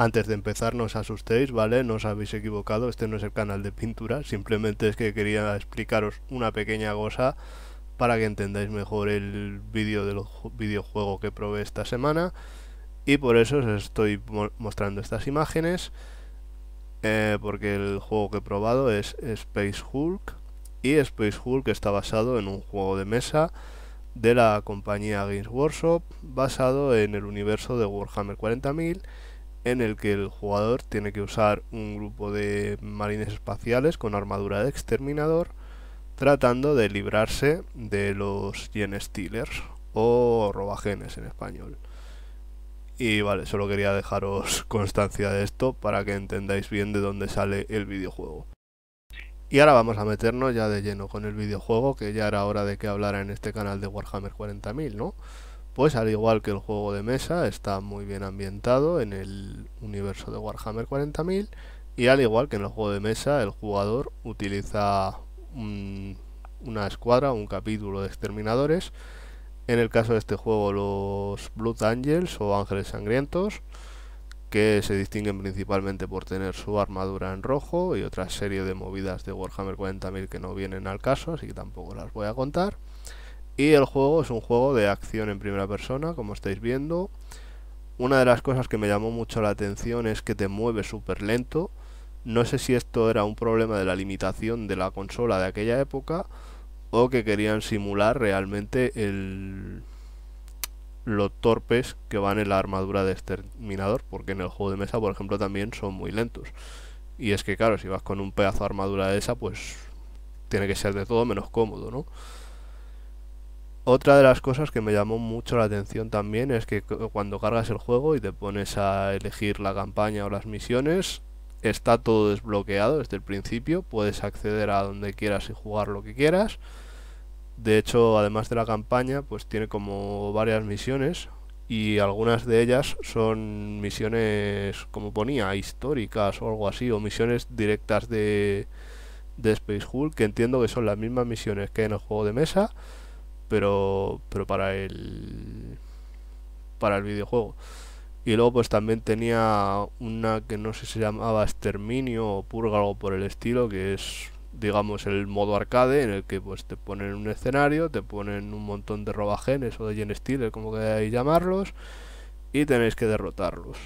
Antes de empezar, no os asustéis, ¿vale? No os habéis equivocado, este no es el canal de pintura, simplemente es que quería explicaros una pequeña cosa para que entendáis mejor el vídeo del videojuego que probé esta semana y por eso os estoy mostrando estas imágenes eh, porque el juego que he probado es Space Hulk y Space Hulk está basado en un juego de mesa de la compañía Games Workshop basado en el universo de Warhammer 40.000 en el que el jugador tiene que usar un grupo de marines espaciales con armadura de exterminador tratando de librarse de los Gen Stealers o robagenes en español. Y vale, solo quería dejaros constancia de esto para que entendáis bien de dónde sale el videojuego. Y ahora vamos a meternos ya de lleno con el videojuego, que ya era hora de que hablara en este canal de Warhammer 40.000, ¿no? pues al igual que el juego de mesa, está muy bien ambientado en el universo de Warhammer 40.000 y al igual que en el juego de mesa, el jugador utiliza una escuadra, un capítulo de exterminadores. En el caso de este juego, los Blood Angels o Ángeles Sangrientos, que se distinguen principalmente por tener su armadura en rojo y otra serie de movidas de Warhammer 40.000 que no vienen al caso, así que tampoco las voy a contar. Y el juego es un juego de acción en primera persona, como estáis viendo. Una de las cosas que me llamó mucho la atención es que te mueve súper lento. No sé si esto era un problema de la limitación de la consola de aquella época o que querían simular realmente el... los torpes que van en la armadura de exterminador, este porque en el juego de mesa, por ejemplo, también son muy lentos. Y es que, claro, si vas con un pedazo de armadura de esa, pues tiene que ser de todo menos cómodo, ¿no? Otra de las cosas que me llamó mucho la atención también es que cuando cargas el juego y te pones a elegir la campaña o las misiones, está todo desbloqueado desde el principio, puedes acceder a donde quieras y jugar lo que quieras. De hecho, además de la campaña, pues tiene como varias misiones y algunas de ellas son misiones, como ponía, históricas o algo así, o misiones directas de, Space Hulk, que entiendo que son las mismas misiones que en el juego de mesa pero, pero para el para el videojuego. Y luego pues también tenía una que no sé si se llamaba Exterminio o Purga algo por el estilo, que es digamos el modo arcade en el que pues te ponen un escenario, te ponen un montón de robagenes o de genestiles como queráis llamarlos, y tenéis que derrotarlos.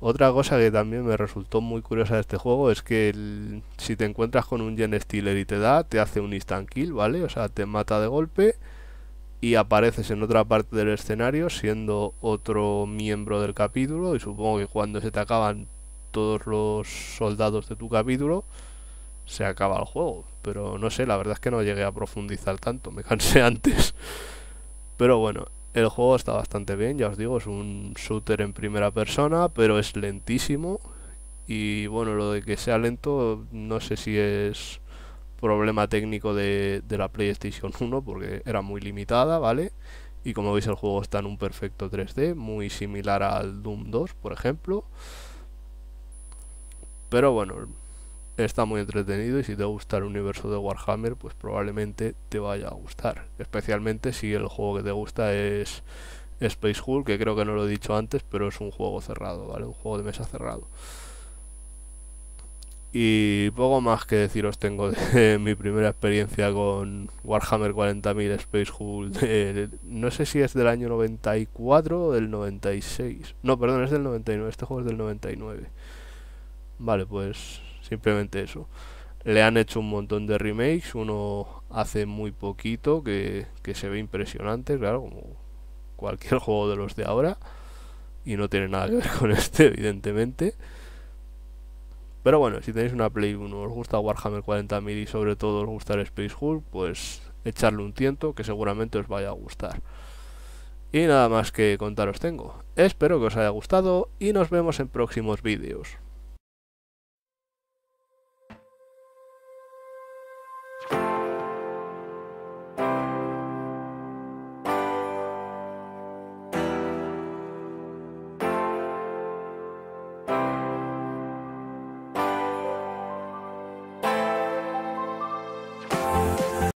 Otra cosa que también me resultó muy curiosa de este juego es que si te encuentras con un Gen Stealer y te da, te hace un instant kill, ¿vale? O sea, te mata de golpe y apareces en otra parte del escenario siendo otro miembro del capítulo y supongo que cuando se te acaban todos los soldados de tu capítulo se acaba el juego. Pero no sé, la verdad es que no llegué a profundizar tanto, me cansé antes. Pero bueno, el juego está bastante bien, ya os digo, es un shooter en primera persona, pero es lentísimo. Y bueno, lo de que sea lento, no sé si es problema técnico de, la PlayStation 1, porque era muy limitada, ¿vale? Y como veis, el juego está en un perfecto 3D, muy similar al Doom 2, por ejemplo. Pero bueno, está muy entretenido y si te gusta el universo de Warhammer, pues probablemente te vaya a gustar. Especialmente si el juego que te gusta es Space Hulk, que creo que no lo he dicho antes, pero es un juego cerrado, ¿vale? Un juego de mesa cerrado. Y poco más que deciros tengo de mi primera experiencia con Warhammer 40.000 Space Hulk. no sé si es del año 94 o del 96. No, perdón, es del 99. Este juego es del 99. Vale, pues simplemente eso. Le han hecho un montón de remakes, uno hace muy poquito que, se ve impresionante, claro, como cualquier juego de los de ahora, y no tiene nada que ver con este, evidentemente. Pero bueno, si tenéis una Play 1, os gusta Warhammer 40.000 y sobre todo os gusta el Space Hulk, pues echarle un tiento que seguramente os vaya a gustar. Y nada más que contaros tengo. Espero que os haya gustado y nos vemos en próximos vídeos.